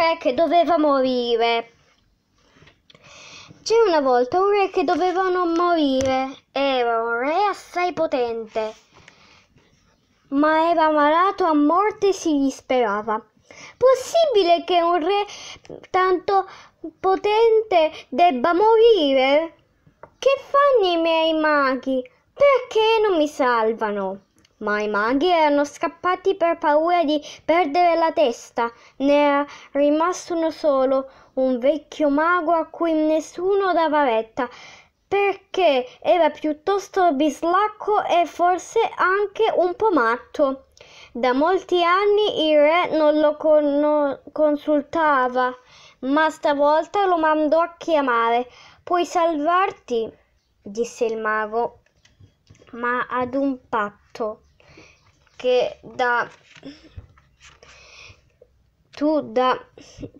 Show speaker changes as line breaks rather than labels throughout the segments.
re che doveva morire. C'era una volta un re che doveva non morire. Era un re assai potente, ma era malato a morte e si disperava. Possibile che un re tanto potente debba morire? Che fanno i miei maghi? Perché non mi salvano? ma i maghi erano scappati per paura di perdere la testa. Ne era rimasto uno solo, un vecchio mago a cui nessuno dava retta, perché era piuttosto bislacco e forse anche un po' matto. Da molti anni il re non lo con- consultava, ma stavolta lo mandò a chiamare. Puoi salvarti? disse il mago, ma ad un patto che da tu da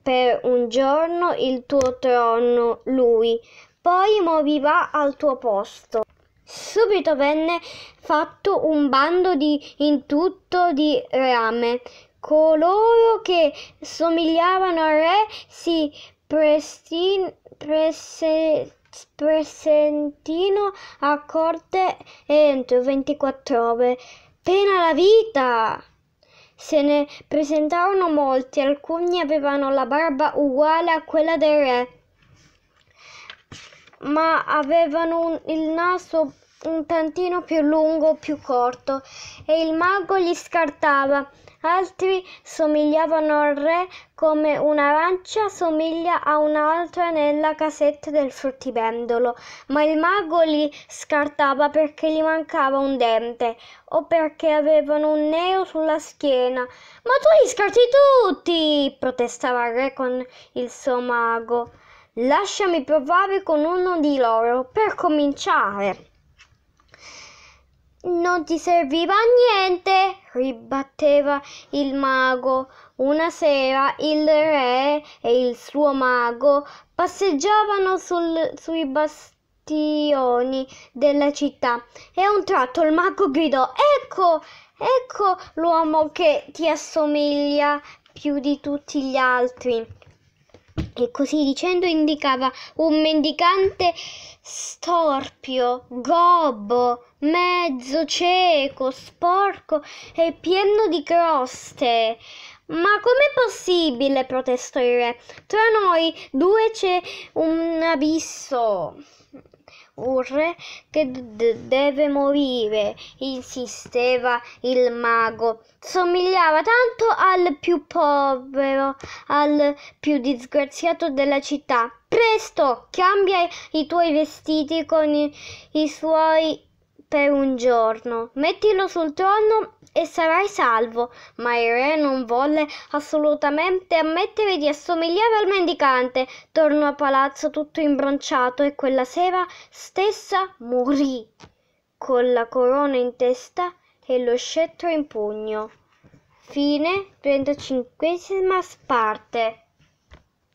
per un giorno il tuo trono lui, poi morirà al tuo posto. Subito venne fatto un bando di, in tutto di rame. Coloro che somigliavano al re si prestin, prese, presentino a corte entro 24 ore appena la vita. Se ne presentarono molti, alcuni avevano la barba uguale a quella del re, ma avevano un, il naso un tantino più lungo, o più corto, e il mago li scartava. Altri somigliavano al re come un'arancia somiglia a un'altra nella casetta del fruttivendolo, ma il mago li scartava perché gli mancava un dente o perché avevano un neo sulla schiena. Ma tu li scarti tutti! protestava il re con il suo mago. Lasciami provare con uno di loro, per cominciare. Non ti serviva a niente, ribatteva il mago. Una sera il re e il suo mago passeggiavano sul, sui bastioni della città e a un tratto il mago gridò Ecco, ecco l'uomo che ti assomiglia più di tutti gli altri che così dicendo indicava un mendicante storpio, gobbo, mezzo cieco, sporco e pieno di croste. Ma com'è possibile? protestò il re. Tra noi due c'è un abisso un re che d- deve morire, insisteva il mago. Somigliava tanto al più povero, al più disgraziato della città. Presto, cambia i tuoi vestiti con i, i suoi per un giorno. Mettilo sul trono e sarai salvo. Ma il re non volle assolutamente ammettere di assomigliare al mendicante. Tornò a palazzo tutto imbronciato e quella sera stessa morì con la corona in testa e lo scettro in pugno. Fine 35 parte.